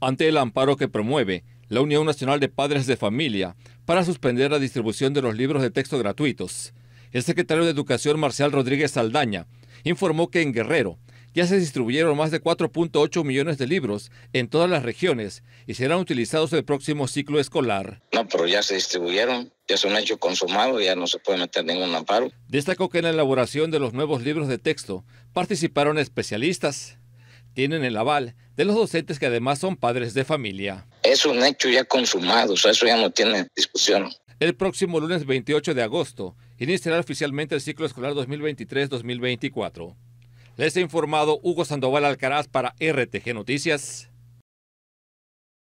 ante el amparo que promueve la Unión Nacional de Padres de Familia para suspender la distribución de los libros de texto gratuitos. El secretario de Educación Marcial Rodríguez Saldaña informó que en Guerrero ya se distribuyeron más de 4.8 millones de libros en todas las regiones y serán utilizados el próximo ciclo escolar. No, pero ya se distribuyeron, ya es un hecho consumado, ya no se puede meter ningún amparo. Destacó que en la elaboración de los nuevos libros de texto participaron especialistas, tienen el aval de los docentes que además son padres de familia. Es un hecho ya consumado, eso ya no tiene discusión. El próximo lunes 28 de agosto iniciará oficialmente el ciclo escolar 2023-2024. Les he informado Hugo Sandoval Alcaraz para RTG Noticias.